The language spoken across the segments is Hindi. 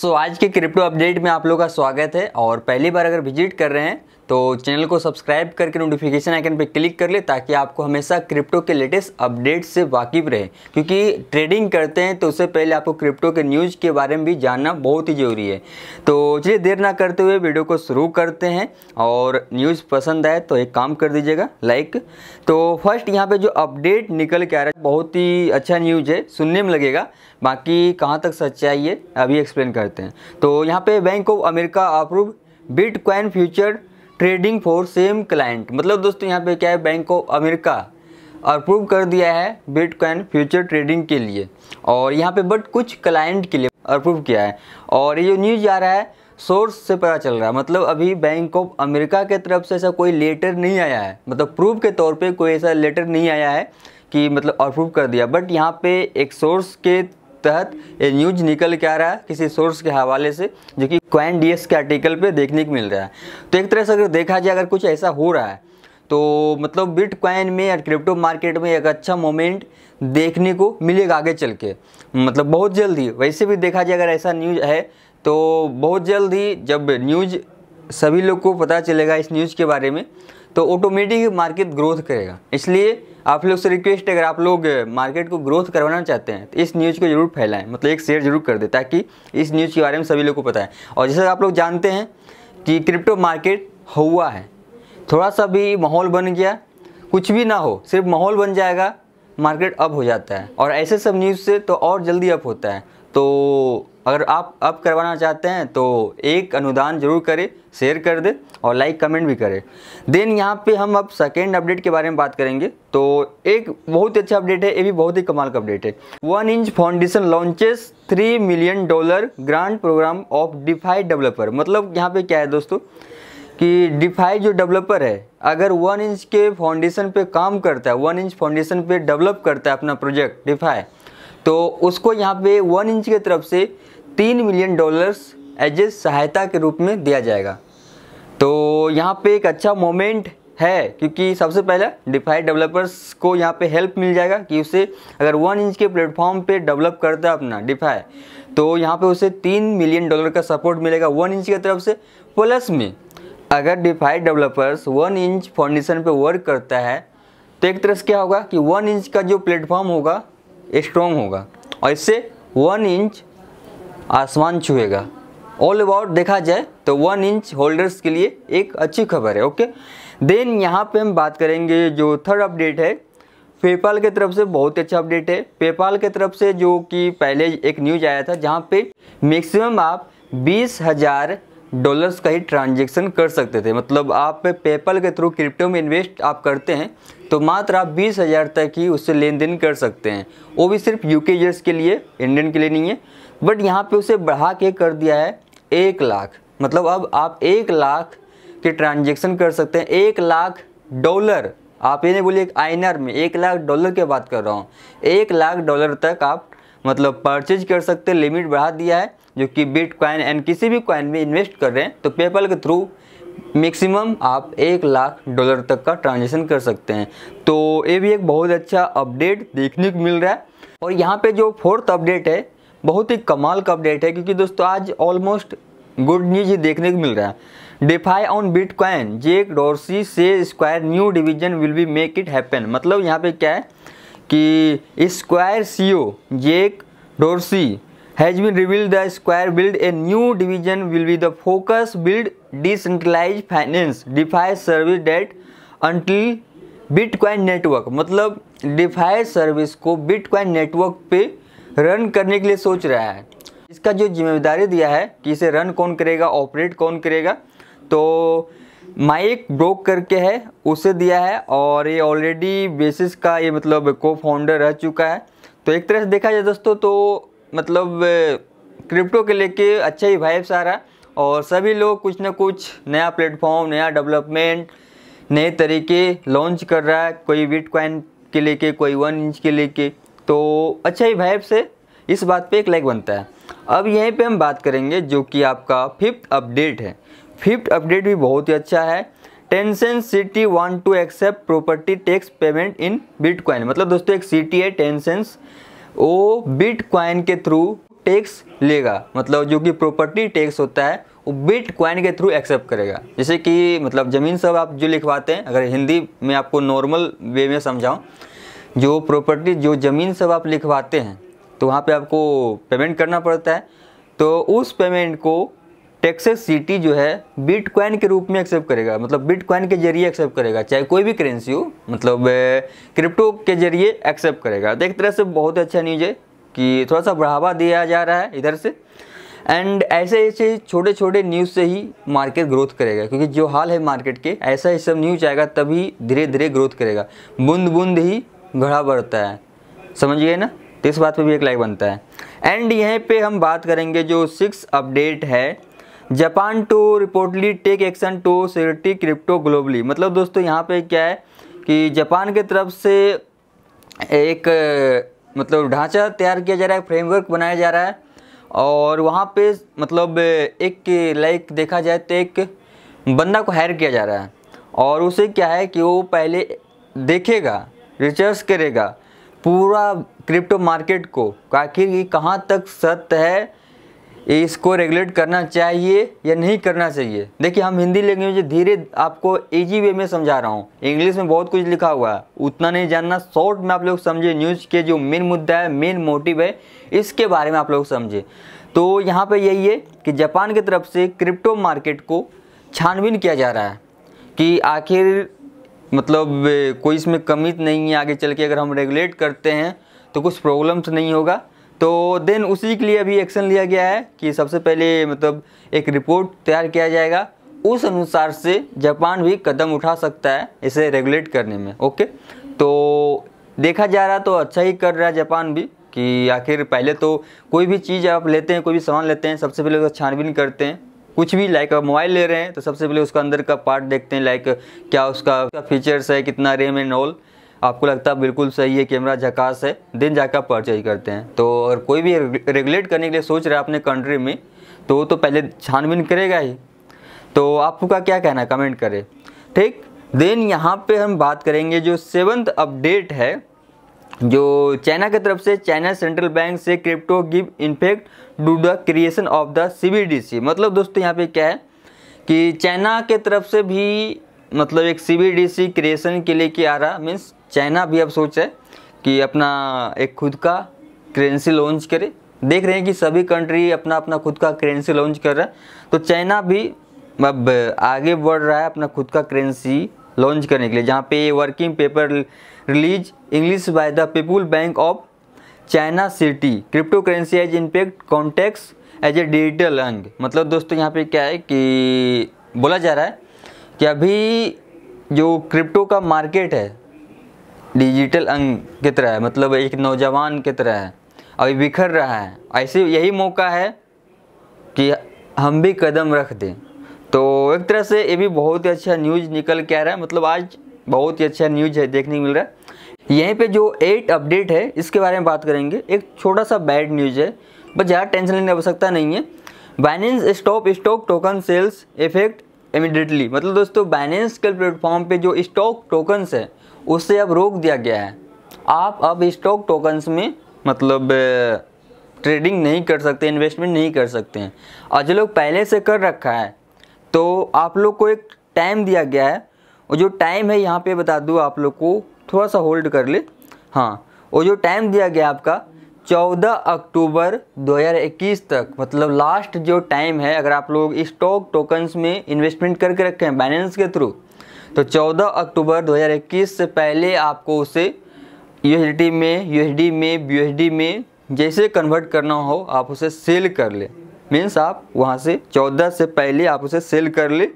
सो so, आज के क्रिप्टो अपडेट में आप लोग का स्वागत है और पहली बार अगर विजिट कर रहे हैं तो चैनल को सब्सक्राइब करके नोटिफिकेशन आइकन पर क्लिक कर ले ताकि आपको हमेशा क्रिप्टो के लेटेस्ट अपडेट से वाकिफ रहे क्योंकि ट्रेडिंग करते हैं तो उससे पहले आपको क्रिप्टो के न्यूज़ के बारे में भी जानना बहुत ही ज़रूरी है तो चलिए देर ना करते हुए वीडियो को शुरू करते हैं और न्यूज़ पसंद आए तो एक काम कर दीजिएगा लाइक तो फर्स्ट यहाँ पर जो अपडेट निकल के आ रहा है बहुत ही अच्छा न्यूज़ है सुनने में लगेगा बाकी कहाँ तक सच्चाई है अभी एक्सप्लेन करते हैं तो यहाँ पर bank of America approve bitcoin future trading for same client मतलब दोस्तों यहाँ पे क्या है बैंक ऑफ अमेरिका अप्रूव कर दिया है बिटकॉइन फ्यूचर ट्रेडिंग के लिए और यहाँ पे बट कुछ क्लाइंट के लिए अप्रूव किया है और ये जो न्यूज आ रहा है सोर्स से पता चल रहा है मतलब अभी बैंक ऑफ अमेरिका के तरफ से ऐसा कोई लेटर नहीं आया है मतलब प्रूफ के तौर पे कोई ऐसा लेटर नहीं आया है कि मतलब अप्रूव कर दिया बट यहाँ पे एक सोर्स के तहत ये न्यूज निकल के आ रहा है किसी सोर्स के हवाले से जो कि क्वाइन डी के आर्टिकल पे देखने को मिल रहा है तो एक तरह से अगर देखा जाए अगर कुछ ऐसा हो रहा है तो मतलब बिट क्वाइन में या क्रिप्टो मार्केट में एक अच्छा मोमेंट देखने को मिलेगा आगे चल के मतलब बहुत जल्दी वैसे भी देखा जाए अगर ऐसा न्यूज है तो बहुत जल्द ही जब न्यूज सभी लोग को पता चलेगा इस न्यूज़ के बारे में तो ऑटोमेटिक मार्केट ग्रोथ करेगा इसलिए आप लोग से रिक्वेस्ट है अगर आप लोग मार्केट को ग्रोथ करवाना चाहते हैं तो इस न्यूज़ को जरूर फैलाएं मतलब एक शेयर जरूर कर दें ताकि इस न्यूज़ के बारे में सभी लोग को पता है और जैसे आप लोग जानते हैं कि क्रिप्टो मार्केट हुआ है थोड़ा सा भी माहौल बन गया कुछ भी ना हो सिर्फ माहौल बन जाएगा मार्केट अप हो जाता है और ऐसे सब न्यूज़ से तो और जल्दी अप होता है तो अगर आप अब करवाना चाहते हैं तो एक अनुदान जरूर करें शेयर कर दे और लाइक कमेंट भी करें देन यहाँ पे हम अब सेकेंड अपडेट के बारे में बात करेंगे तो एक बहुत ही अच्छा अपडेट है ये भी बहुत ही कमाल का अपडेट है one inch foundation launches three million dollar grant programme of DeFi developer मतलब यहाँ पे क्या है दोस्तों कि डिफाई जो डेवलपर है अगर वन इंच के फाउंडेशन पे काम करता है वन इंच फाउंडेशन पे डेवलप करता है अपना प्रोजेक्ट डिफाई तो उसको यहाँ पे वन इंच की तरफ से तीन मिलियन डॉलर्स एज ए सहायता के रूप में दिया जाएगा तो यहाँ पे एक अच्छा मोमेंट है क्योंकि सबसे पहला डिफाई डेवलपर्स को यहाँ पे हेल्प मिल जाएगा कि उसे अगर वन इंच के प्लेटफॉर्म पे डेवलप करता है अपना डिफाई तो यहाँ पे उसे तीन मिलियन डॉलर का सपोर्ट मिलेगा वन इंच की तरफ से प्लस में अगर DeFi developers one inch foundation पे वर्क करता है तो एक तरह से क्या होगा कि वन इंच का जो प्लेटफॉर्म होगा स्ट्रॉन्ग होगा और इससे वन इंच आसमान छुएगा ऑल अबाउट देखा जाए तो वन इंच होल्डर्स के लिए एक अच्छी खबर है ओके देन यहाँ पे हम बात करेंगे जो थर्ड अपडेट है पेपाल के तरफ से बहुत अच्छा अपडेट है पेपाल के तरफ से जो कि पहले एक न्यूज आया था जहाँ पे मैक्सिमम आप बीस हज़ार डॉलर्स का ही ट्रांजेक्शन कर सकते थे मतलब आप पेपल के थ्रू क्रिप्टो में इन्वेस्ट आप करते हैं तो मात्र आप बीस हज़ार तक ही उससे लेन देन कर सकते हैं वो भी सिर्फ यू के यूजर्स के लिए इंडियन के लिए नहीं है बट यहाँ पे उसे बढ़ा के कर दिया है एक लाख मतलब अब आप एक लाख के ट्रांजेक्शन कर सकते हैं एक लाख डॉलर आप ये नहीं बोलिए आइनर में एक लाख डॉलर की बात कर रहा हूँ एक लाख डॉलर तक आप मतलब परचेज कर सकते लिमिट बढ़ा दिया है जो कि बिटकॉइन एंड किसी भी कॉइन में इन्वेस्ट कर रहे हैं तो पेपल के थ्रू मैक्सिमम आप एक लाख डॉलर तक का ट्रांजेक्शन कर सकते हैं तो ये भी एक बहुत अच्छा अपडेट देखने को मिल रहा है और यहाँ पे जो फोर्थ अपडेट है बहुत ही कमाल का अपडेट है क्योंकि दोस्तों आज ऑलमोस्ट गुड न्यूज ही देखने को मिल रहा है DeFi on bitcoin Jack Dorsey से Square new division will be make it happen मतलब यहाँ पे क्या है कि Square C O Jack Dorsey has been the Square build a new new will be be the focus build finance finance service service that until bitcoin network मतलब डिफाई सर्विस को बिटकॉइन नेटवर्क पे रन करने के लिए सोच रहा है इसका जो जिम्मेदारी दिया है कि इसे रन कौन करेगा ऑपरेट कौन करेगा तो माइक ब्रोक करके है उसे दिया है और ये ऑलरेडी बेसिस का ये मतलब को फाउंडर रह चुका है तो एक तरह से देखा जाए दोस्तों तो मतलब क्रिप्टो के लेके अच्छा ही वाइब्स आ रहा और सभी लोग कुछ ना कुछ नया प्लेटफॉर्म नया डेवलपमेंट नए तरीके लॉन्च कर रहा है कोई बिटकॉइन के लेके कोई वन इंच के लेके तो अच्छा ही वाइब्स है इस बात पे एक लाइक बनता है अब यहीं पे हम बात करेंगे जो कि आपका फिफ्थ अपडेट है फिफ्थ अपडेट भी बहुत ही अच्छा है tension city one to accept property tax payment in bitcoin मतलब दोस्तों एक सिटी है टेंसेंस वो बिट क्वाइन के थ्रू टैक्स लेगा मतलब जो कि प्रॉपर्टी टैक्स होता है वो बिट क्वाइन के थ्रू एक्सेप्ट करेगा जैसे कि मतलब ज़मीन सब आप जो लिखवाते हैं अगर हिंदी में आपको नॉर्मल वे में समझाऊँ जो प्रॉपर्टी जो ज़मीन सब आप लिखवाते हैं तो वहाँ पे आपको पेमेंट करना पड़ता है तो उस पेमेंट को टेक्सेस सिटी जो है बिटकॉइन के रूप में एक्सेप्ट करेगा मतलब बिटकॉइन के जरिए एक्सेप्ट करेगा चाहे कोई भी करेंसी हो मतलब क्रिप्टो के जरिए एक्सेप्ट करेगा तो एक तरह से बहुत अच्छा न्यूज है कि थोड़ा सा बढ़ावा दिया जा रहा है इधर से एंड ऐसे ऐसे छोटे छोटे न्यूज़ से ही मार्केट ग्रोथ करेगा क्योंकि जो हाल है मार्केट के ऐसा ही सब न्यूज आएगा तभी धीरे धीरे ग्रोथ करेगा बूंद बूंद ही घड़ा बढ़ता है समझ गए ना तो इस बात पर भी एक लाइक बनता है एंड यहीं पे हम बात करेंगे जो सिक्स अपडेट है Japan to reportedly take action to security crypto globally मतलब दोस्तों यहाँ पे क्या है कि जापान के तरफ से एक मतलब ढांचा तैयार किया जा रहा है फ्रेमवर्क बनाया जा रहा है और वहाँ पे मतलब एक लाइक देखा जाए तो एक बंदा को हायर किया जा रहा है और उसे क्या है कि वो पहले देखेगा रिसर्च करेगा पूरा क्रिप्टो मार्केट को आखिर ये कहाँ तक सत्य है इसको रेगुलेट करना चाहिए या नहीं करना चाहिए देखिए हम हिंदी लैंग्वेज धीरे आपको इजी वे में समझा रहा हूँ इंग्लिश में बहुत कुछ लिखा हुआ है उतना नहीं जानना शॉर्ट में आप लोग समझे न्यूज़ के जो मेन मुद्दा है मेन मोटिव है इसके बारे में आप लोग समझे तो यहाँ पर यही है कि जापान की तरफ से क्रिप्टो मार्केट को छानबीन किया जा रहा है कि आखिर मतलब कोई इसमें कमी नहीं है आगे चल के अगर हम रेगुलेट करते हैं तो कुछ प्रॉब्लम्स नहीं होगा तो देन उसी के लिए अभी एक्शन लिया गया है कि सबसे पहले मतलब एक रिपोर्ट तैयार किया जाएगा उस अनुसार से जापान भी कदम उठा सकता है इसे रेगुलेट करने में ओके तो देखा जा रहा तो अच्छा ही कर रहा है जापान भी कि आखिर पहले तो कोई भी चीज़ आप लेते हैं कोई भी सामान लेते हैं सबसे पहले उसका छानबीन करते हैं कुछ भी लाइक आप मोबाइल ले रहे हैं तो सबसे पहले उसका अंदर का पार्ट देखते हैं लाइक क्या उसका, उसका फीचर्स है कितना रेम एंड ऑल आपको लगता है बिल्कुल सही है कैमरा झकास है दिन जाकर परचेज करते हैं तो अगर कोई भी रेगुलेट करने के लिए सोच रहा है अपने कंट्री में तो वो तो पहले छानबीन करेगा ही तो आपका क्या कहना है कमेंट करें ठीक देन यहाँ पे हम बात करेंगे जो सेवन्थ अपडेट है जो चाइना की तरफ से चाइना सेंट्रल बैंक से crypto give in fact do the creation of the C मतलब दोस्तों यहाँ पे क्या है कि चाइना के तरफ से भी मतलब एक सी क्रिएशन के लेके आ रहा मीन्स चाइना भी अब सोच है कि अपना एक खुद का करेंसी लॉन्च करे देख रहे हैं कि सभी कंट्री अपना अपना खुद का करेंसी लॉन्च कर रहे हैं तो चाइना भी अब आगे बढ़ रहा है अपना खुद का करेंसी लॉन्च करने के लिए जहाँ पे working paper release English by the people bank of China city crypto currency as impact context as a digital अंग मतलब दोस्तों यहाँ पे क्या है कि बोला जा रहा है कि अभी जो क्रिप्टो का मार्केट है डिजिटल अंग की तरह है मतलब एक नौजवान की तरह है अभी बिखर रहा है ऐसे यही मौका है कि हम भी कदम रख दें तो एक तरह से ये भी बहुत ही अच्छा न्यूज़ निकल के आ रहा है मतलब आज बहुत ही अच्छा न्यूज़ है देखने को मिल रहा है यहीं पे जो एट अपडेट है इसके बारे में बात करेंगे एक छोटा सा बैड न्यूज़ है बस ज़्यादा टेंशन लेने की आवश्यकता नहीं है Binance stop stock token sales effect immediately मतलब दोस्तों बाइनेंस के प्लेटफॉर्म पे जो स्टॉक टोकन्स है उससे अब रोक दिया गया है आप अब स्टॉक टोकन्स में मतलब ट्रेडिंग नहीं कर सकते इन्वेस्टमेंट नहीं कर सकते हैं और जो लोग पहले से कर रखा है तो आप लोग को एक टाइम दिया गया है और जो टाइम है यहाँ पे बता दूँ आप लोग को थोड़ा सा होल्ड कर ले हाँ और जो टाइम दिया गया आपका 14 अक्टूबर 2021 तक मतलब लास्ट जो टाइम है अगर आप लोग स्टॉक टोकन्स में इन्वेस्टमेंट करके रखे हैं बाइनेंस के थ्रू तो 14 अक्टूबर 2021 से पहले आपको उसे यू में यू में बीएसडी में जैसे कन्वर्ट करना हो आप उसे सेल कर ले मीन्स आप वहाँ से 14 से पहले आप उसे सेल कर ले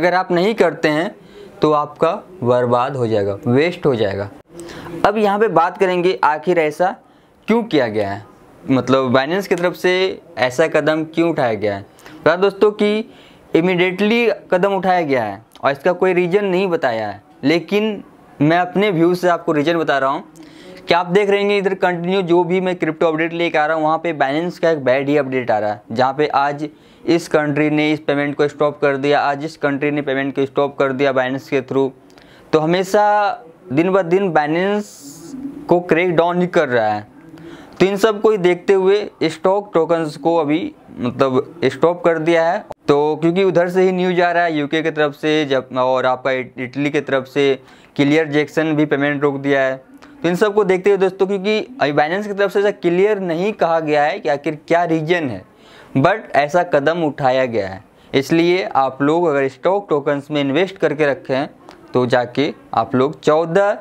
अगर आप नहीं करते हैं तो आपका बर्बाद हो जाएगा वेस्ट हो जाएगा अब यहाँ पे बात करेंगे आखिर ऐसा क्यों किया गया है मतलब बाइनेंस की तरफ से ऐसा कदम क्यों उठाया गया है बता तो दोस्तों कि इमिडिएटली कदम उठाया गया है और इसका कोई रीज़न नहीं बताया है लेकिन मैं अपने व्यू से आपको रीज़न बता रहा हूँ कि आप देख रहे हैं इधर कंटिन्यू जो भी मैं क्रिप्टो अपडेट लेके आ रहा हूँ वहाँ पे बैलेंस का एक बैड ही अपडेट आ रहा है जहाँ पे आज इस कंट्री ने इस पेमेंट को स्टॉप कर दिया आज इस कंट्री ने पेमेंट को स्टॉप कर दिया बैलेंस के थ्रू तो हमेशा दिन ब दिन बैलेंस को क्रेक डाउन ही कर रहा है तो इन सब को ही देखते हुए स्टॉक टोकन्स को अभी मतलब स्टॉप कर दिया है तो क्योंकि उधर से ही न्यूज आ रहा है यूके की तरफ से जब और आपका इटली की तरफ से क्लियर जैक्सन भी पेमेंट रोक दिया है तो इन सब को देखते हुए दोस्तों क्योंकि अभी बाइनेंस की तरफ से ऐसा क्लियर नहीं कहा गया है कि आखिर क्या रीजन है बट ऐसा कदम उठाया गया है इसलिए आप लोग अगर स्टॉक टोकन्स में इन्वेस्ट करके रखें तो जाके आप लोग 14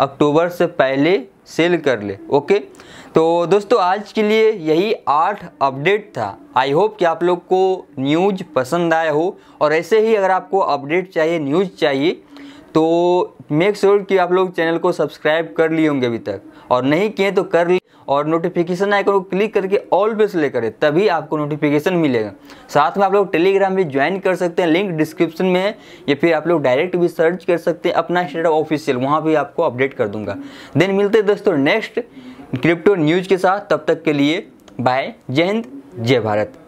अक्टूबर से पहले सेल कर ले ओके तो दोस्तों आज के लिए यही आठ अपडेट था आई होप कि आप लोग को न्यूज पसंद आया हो और ऐसे ही अगर आपको अपडेट चाहिए न्यूज चाहिए तो मेक श्योर sure कि आप लोग चैनल को सब्सक्राइब कर लिए होंगे अभी तक और नहीं किए तो कर लें और नोटिफिकेशन आइकन को क्लिक करके ऑल पे सिलेक्ट करें तभी आपको नोटिफिकेशन मिलेगा साथ में आप लोग टेलीग्राम भी ज्वाइन कर सकते हैं लिंक डिस्क्रिप्शन में है या फिर आप लोग डायरेक्ट भी सर्च कर सकते हैं अपना स्टेट ऑफिशियल वहाँ भी आपको अपडेट कर दूंगा देन मिलते हैं दोस्तों नेक्स्ट क्रिप्टो न्यूज़ के साथ तब तक के लिए बाय जय हिंद जय भारत